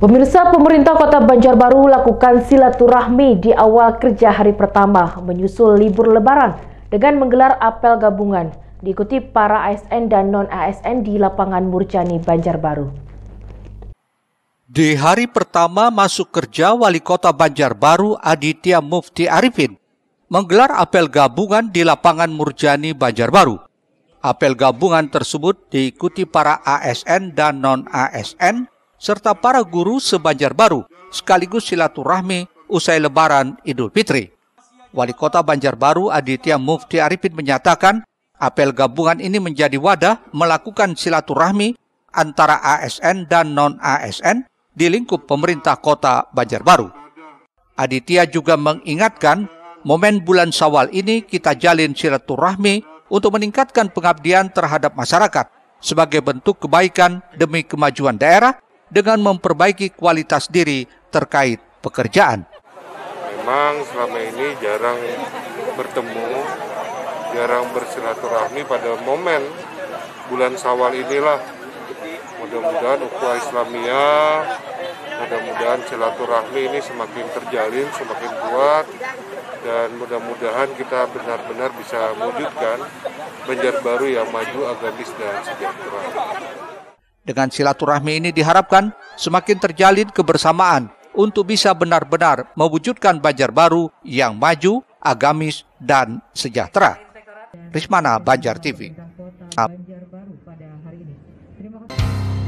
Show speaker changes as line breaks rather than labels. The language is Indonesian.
Pemirsa pemerintah kota Banjarbaru lakukan silaturahmi di awal kerja hari pertama menyusul libur lebaran dengan menggelar apel gabungan diikuti para ASN dan non-ASN di lapangan Murjani Banjarbaru.
Di hari pertama masuk kerja Wali Kota Banjarbaru Aditya Mufti Arifin menggelar apel gabungan di lapangan Murjani Banjarbaru. Apel gabungan tersebut diikuti para ASN dan non-ASN serta para guru sebanjarbaru sekaligus silaturahmi usai lebaran Idul Fitri. Wali Kota Banjarbaru Aditya Mufti Arifin menyatakan apel gabungan ini menjadi wadah melakukan silaturahmi antara ASN dan non-ASN di lingkup pemerintah kota Banjarbaru. Aditya juga mengingatkan momen bulan sawal ini kita jalin silaturahmi untuk meningkatkan pengabdian terhadap masyarakat sebagai bentuk kebaikan demi kemajuan daerah dengan memperbaiki kualitas diri terkait pekerjaan.
Memang selama ini jarang bertemu, jarang bersilaturahmi pada momen bulan Sawal inilah. Mudah-mudahan ukhuwah Islamia, mudah-mudahan silaturahmi ini semakin terjalin, semakin kuat dan mudah-mudahan kita benar-benar bisa mewujudkan Banjarbaru yang maju, agamis dan sejahtera.
Dengan silaturahmi ini diharapkan semakin terjalin kebersamaan untuk bisa benar-benar mewujudkan Banjar yang maju, agamis, dan sejahtera. Rismana Banjar TV.
Terima kasih.